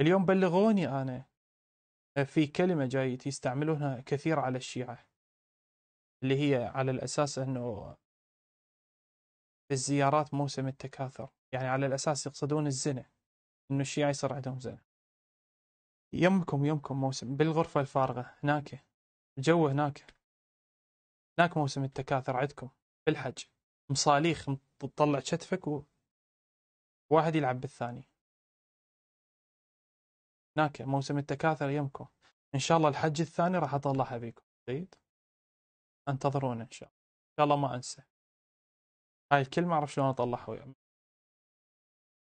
اليوم بلغوني أنا في كلمة جاي يستعملونها كثير على الشيعة اللي هي على الأساس أنه الزيارات موسم التكاثر يعني على الأساس يقصدون الزنا أنه الشيعة يصير عندهم زنا يمكم يمكم موسم بالغرفة الفارغة هناك الجو هناك هناك موسم التكاثر عندكم بالحج مصاليخ تطلع كتفك و... واحد يلعب بالثاني هناك موسم التكاثر يمكم ان شاء الله الحج الثاني راح اطلعها بيكم جيد انتظرونا ان شاء الله ان شاء الله ما انسى هاي الكلمه اعرف شلون اطلعها وياكم